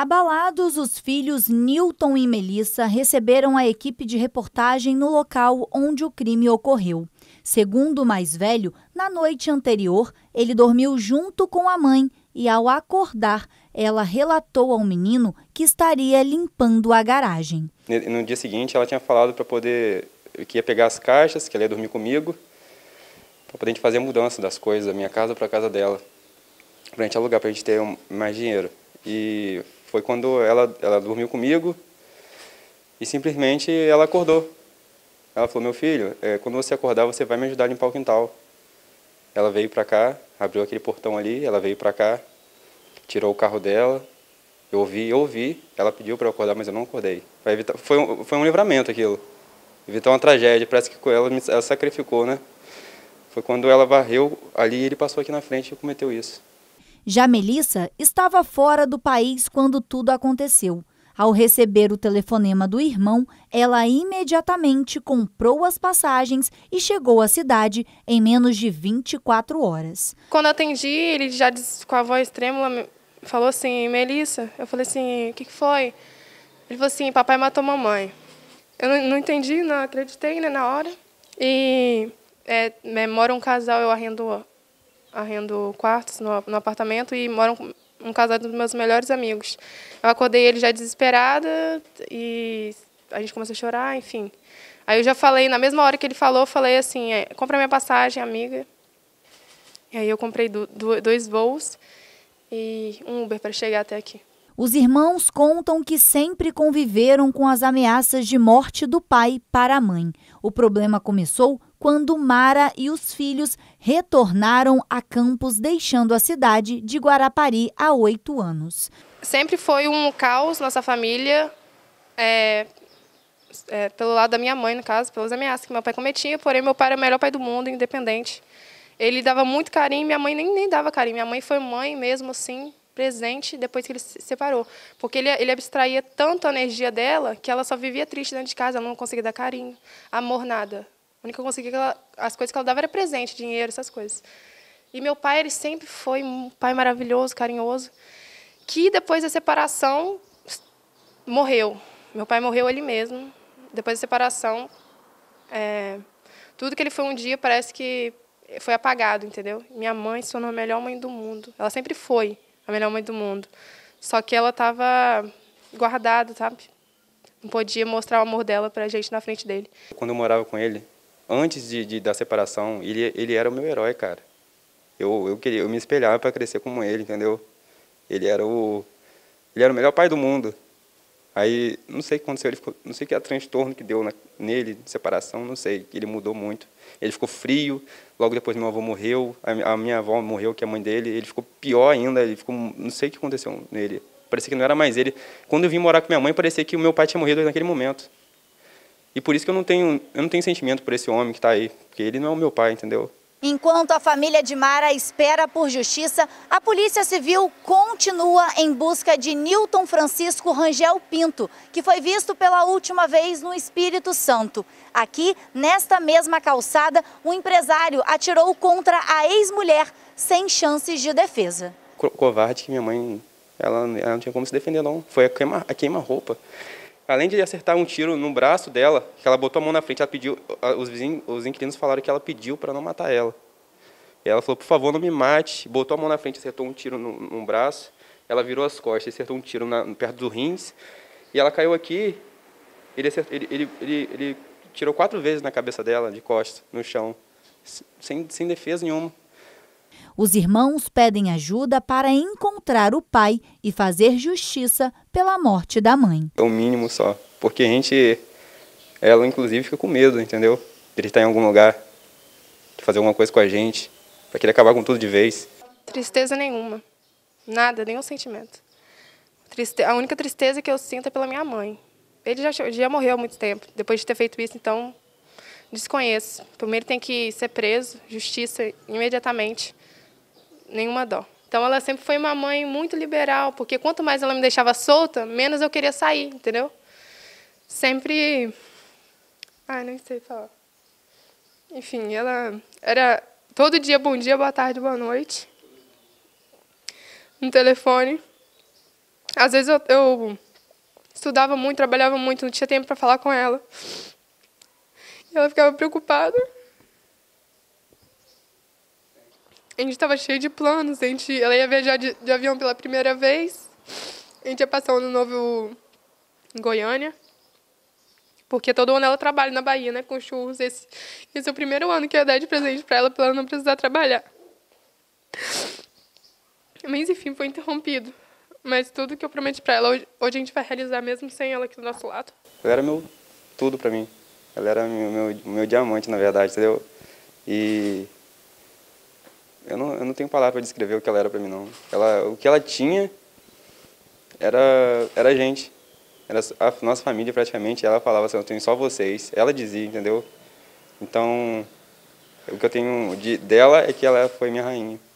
Abalados, os filhos Newton e Melissa receberam a equipe de reportagem no local onde o crime ocorreu. Segundo o mais velho, na noite anterior, ele dormiu junto com a mãe e, ao acordar, ela relatou ao menino que estaria limpando a garagem. No dia seguinte, ela tinha falado para poder que ia pegar as caixas, que ela ia dormir comigo, para poder a gente fazer a mudança das coisas da minha casa para a casa dela, para a gente alugar, para a gente ter mais dinheiro. E foi quando ela, ela dormiu comigo e simplesmente ela acordou. Ela falou, meu filho, é, quando você acordar, você vai me ajudar a limpar o quintal. Ela veio para cá, abriu aquele portão ali, ela veio para cá, tirou o carro dela. Eu ouvi, eu ouvi. Ela pediu para eu acordar, mas eu não acordei. foi, um, foi um livramento aquilo. Evitar uma tragédia. Parece que ela, ela sacrificou, né? Foi quando ela varreu ali e ele passou aqui na frente e cometeu isso. Já Melissa estava fora do país quando tudo aconteceu. Ao receber o telefonema do irmão, ela imediatamente comprou as passagens e chegou à cidade em menos de 24 horas. Quando eu atendi, ele já disse, com a voz trêmula falou assim: Melissa. Eu falei assim: o que, foi? Ele falou assim: papai matou mamãe. Eu não, não entendi, não acreditei né, na hora. E é, é mora um casal, eu arrendo arrendo quartos no, no apartamento e moram um, um casal dos meus melhores amigos. Eu acordei ele já desesperada e a gente começou a chorar, enfim. Aí eu já falei, na mesma hora que ele falou, eu falei assim, é, compra minha passagem, amiga. E aí eu comprei do, do, dois voos e um Uber para chegar até aqui. Os irmãos contam que sempre conviveram com as ameaças de morte do pai para a mãe. O problema começou quando Mara e os filhos retornaram a Campos, deixando a cidade de Guarapari há oito anos. Sempre foi um caos nossa família, é, é, pelo lado da minha mãe, no caso, pelas ameaças que meu pai cometia, porém meu pai era o melhor pai do mundo, independente. Ele dava muito carinho, minha mãe nem, nem dava carinho, minha mãe foi mãe mesmo assim, presente depois que ele se separou. Porque ele, ele abstraía tanto a energia dela que ela só vivia triste dentro de casa, ela não conseguia dar carinho, amor, nada. A única que ela, as coisas que ela dava era presente, dinheiro, essas coisas. E meu pai, ele sempre foi um pai maravilhoso, carinhoso, que depois da separação morreu. Meu pai morreu ele mesmo. Depois da separação, é, tudo que ele foi um dia parece que foi apagado, entendeu? Minha mãe se tornou a melhor mãe do mundo. Ela sempre foi, a melhor mãe do mundo. Só que ela estava guardada, sabe? Não podia mostrar o amor dela para a gente na frente dele. Quando eu morava com ele, antes de, de, da separação, ele, ele era o meu herói, cara. Eu, eu queria, eu me espelhava para crescer como ele, entendeu? Ele era o ele era o melhor pai do mundo. Aí, não sei o que aconteceu, ele ficou, não sei que é transtorno que deu na, nele, separação, não sei, ele mudou muito. Ele ficou frio, logo depois meu avô morreu, a, a, minha avó morreu, que é a mãe dele, ele ficou pior ainda, ele ficou, não sei o que aconteceu nele. Parecia que não era mais ele. Quando eu vim morar com minha mãe, parecia que o meu pai tinha morrido naquele momento. E por isso que eu não tenho, eu não tenho sentimento por esse homem que está aí, porque ele não é o meu pai, entendeu? Enquanto a família de Mara espera por justiça, a Polícia Civil continua em busca de Newton Francisco Rangel Pinto, que foi visto pela última vez no Espírito Santo. Aqui, nesta mesma calçada, o um empresário atirou contra a ex-mulher, sem chances de defesa. Covarde que minha mãe, ela, ela, não tinha como se defender não. Foi a queima-roupa. A queima além de acertar um tiro no braço dela, que ela botou a mão na frente, ela pediu, os, vizinhos, os inquilinos falaram que ela pediu para não matar ela. E ela falou, por favor, não me mate. Botou a mão na frente, acertou um tiro no, no braço. Ela virou as costas, acertou um tiro na, perto dos rins. E ela caiu aqui. Ele, acertou, ele, ele, ele, ele tirou quatro vezes na cabeça dela, de costas, no chão, sem, sem defesa nenhuma. Os irmãos pedem ajuda para encontrar o pai e fazer justiça pela morte da mãe. É o mínimo só, porque a gente, ela inclusive fica com medo, entendeu? Ele estar em algum lugar, de fazer alguma coisa com a gente, para querer acabar com tudo de vez. Tristeza nenhuma, nada, nenhum sentimento. A única tristeza que eu sinto é pela minha mãe. Ele já, já morreu há muito tempo, depois de ter feito isso, então desconheço. Primeiro tem que ser preso, justiça imediatamente nenhuma dó. Então ela sempre foi uma mãe muito liberal, porque quanto mais ela me deixava solta, menos eu queria sair, entendeu? Sempre. Ai, nem sei falar. Enfim, ela era todo dia bom dia, boa tarde, boa noite. No telefone. Às vezes eu, eu estudava muito, trabalhava muito, não tinha tempo para falar com ela. E ela ficava preocupada. A gente estava cheio de planos. A gente, ela ia viajar de, de avião pela primeira vez. A gente ia passar o ano novo em Goiânia. Porque todo ano ela trabalha na Bahia, né? Com churros. Esse, esse é o primeiro ano que eu ia dar de presente para ela, para ela não precisar trabalhar. Mas enfim, foi interrompido. Mas tudo que eu prometi para ela, hoje, hoje, a gente vai realizar mesmo sem ela aqui do nosso lado. Ela era meu tudo para mim. Ela era meu, meu, meu diamante, na verdade, entendeu? E eu não, eu não tenho palavra para descrever o que ela era para mim, não. Ela, o que ela tinha era, era a gente. Era a nossa família, praticamente. Ela falava assim, eu tenho só vocês. Ela dizia, entendeu? Então, o que eu tenho de, dela é que ela foi minha rainha.